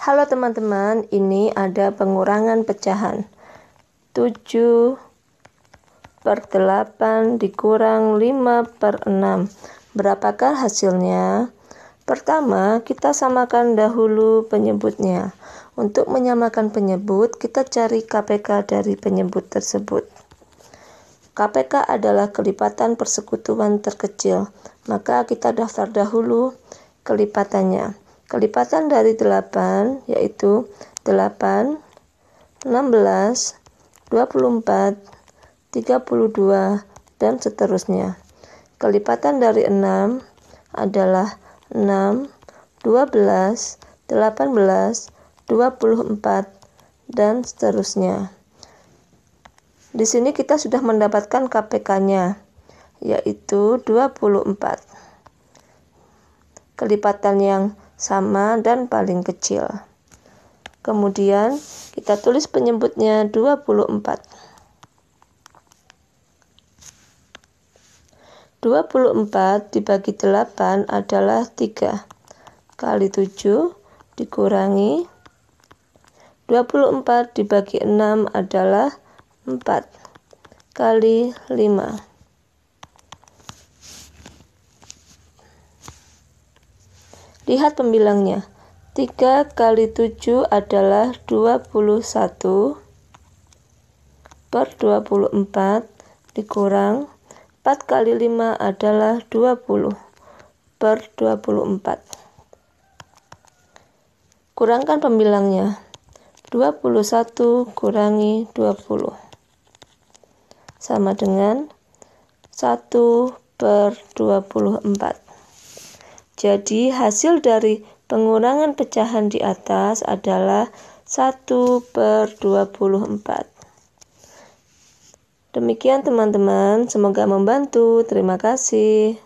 Halo teman-teman, ini ada pengurangan pecahan. 7 per 8 dikurang 5 per 6. Berapakah hasilnya? Pertama, kita samakan dahulu penyebutnya. Untuk menyamakan penyebut, kita cari KPK dari penyebut tersebut. KPK adalah kelipatan persekutuan terkecil, maka kita daftar dahulu kelipatannya. Kelipatan dari 8 yaitu 8, 16, 24, 32, dan seterusnya. Kelipatan dari 6 adalah 6, 12, 18, 24, dan seterusnya. Di sini kita sudah mendapatkan KPK-nya, yaitu 24. Kelipatan yang sama dan paling kecil. Kemudian kita tulis penyebutnya 24. 24 dibagi 8 adalah 3 kali 7 dikurangi 24 dibagi 6 adalah 4 kali 5 Lihat pembilangnya. 3 kali 7 adalah 21 per 24 dikurang 4 kali 5 adalah 20 per 24 kurangkan pembilangnya 21 kurangi 20 sama dengan 1 per 24 jadi hasil dari pengurangan pecahan di atas adalah 1 per 24. Demikian teman-teman, semoga membantu. Terima kasih.